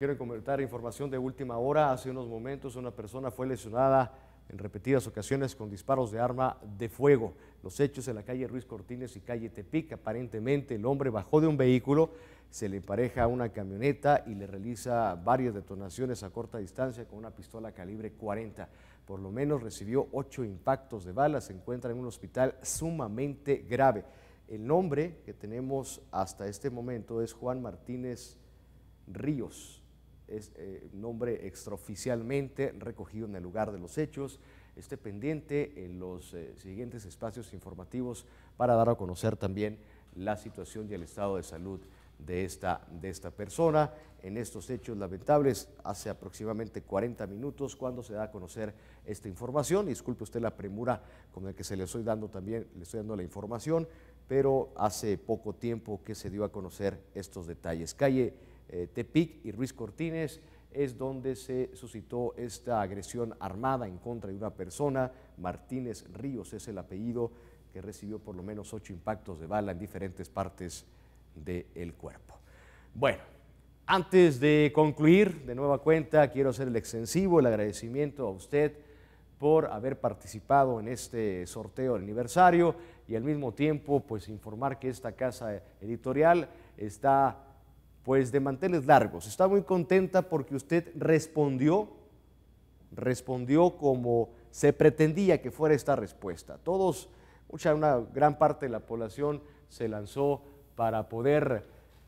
Quiero comentar información de última hora. Hace unos momentos una persona fue lesionada en repetidas ocasiones con disparos de arma de fuego. Los hechos en la calle Ruiz Cortines y calle Tepic. Aparentemente el hombre bajó de un vehículo, se le pareja a una camioneta y le realiza varias detonaciones a corta distancia con una pistola calibre 40. Por lo menos recibió ocho impactos de balas, Se encuentra en un hospital sumamente grave. El nombre que tenemos hasta este momento es Juan Martínez Ríos es eh, nombre extraoficialmente recogido en el lugar de los hechos. Esté pendiente en los eh, siguientes espacios informativos para dar a conocer también la situación y el estado de salud de esta, de esta persona. En estos hechos lamentables, hace aproximadamente 40 minutos cuando se da a conocer esta información. Disculpe usted la premura con la que se le estoy dando también, le estoy dando la información, pero hace poco tiempo que se dio a conocer estos detalles. Calle eh, Tepic y Ruiz Cortines es donde se suscitó esta agresión armada en contra de una persona. Martínez Ríos es el apellido que recibió por lo menos ocho impactos de bala en diferentes partes del cuerpo. Bueno, antes de concluir, de nueva cuenta, quiero hacer el extensivo, el agradecimiento a usted por haber participado en este sorteo de aniversario y al mismo tiempo pues informar que esta casa editorial está pues de manteles largos. Está muy contenta porque usted respondió, respondió como se pretendía que fuera esta respuesta. Todos, mucha, una gran parte de la población se lanzó para poder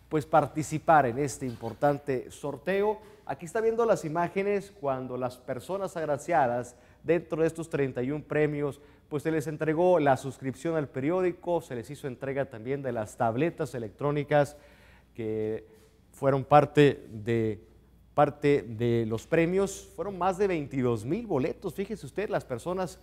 pues participar en este importante sorteo. Aquí está viendo las imágenes cuando las personas agraciadas dentro de estos 31 premios pues se les entregó la suscripción al periódico, se les hizo entrega también de las tabletas electrónicas que fueron parte de, parte de los premios. Fueron más de 22 mil boletos, fíjese usted, las personas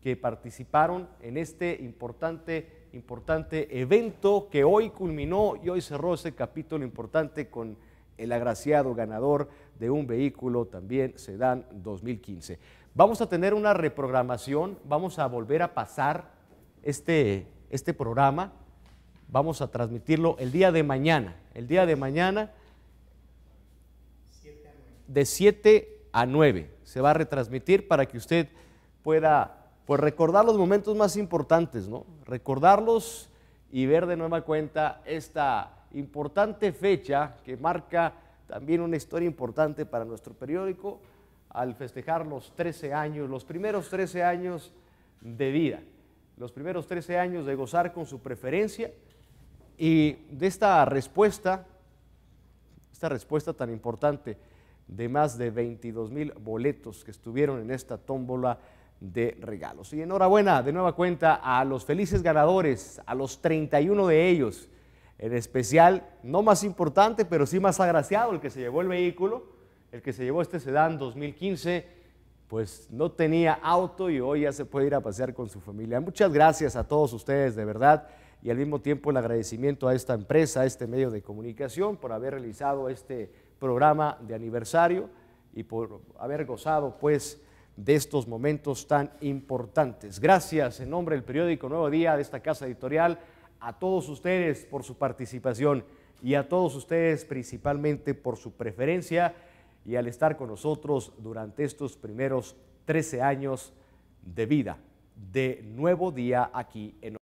que participaron en este importante, importante evento que hoy culminó y hoy cerró ese capítulo importante con el agraciado ganador de un vehículo también Sedan 2015. Vamos a tener una reprogramación, vamos a volver a pasar este, este programa Vamos a transmitirlo el día de mañana. El día de mañana de 7 a 9 se va a retransmitir para que usted pueda pues, recordar los momentos más importantes, ¿no? Recordarlos y ver de nueva cuenta esta importante fecha que marca también una historia importante para nuestro periódico al festejar los 13 años, los primeros 13 años de vida, los primeros 13 años de gozar con su preferencia y de esta respuesta, esta respuesta tan importante de más de 22 mil boletos que estuvieron en esta tómbola de regalos. Y enhorabuena de nueva cuenta a los felices ganadores, a los 31 de ellos. En especial, no más importante, pero sí más agraciado, el que se llevó el vehículo, el que se llevó este sedán 2015 pues no tenía auto y hoy ya se puede ir a pasear con su familia. Muchas gracias a todos ustedes, de verdad y al mismo tiempo el agradecimiento a esta empresa, a este medio de comunicación por haber realizado este programa de aniversario y por haber gozado pues de estos momentos tan importantes. Gracias en nombre del periódico Nuevo Día de esta casa editorial a todos ustedes por su participación y a todos ustedes principalmente por su preferencia y al estar con nosotros durante estos primeros 13 años de vida de Nuevo Día aquí en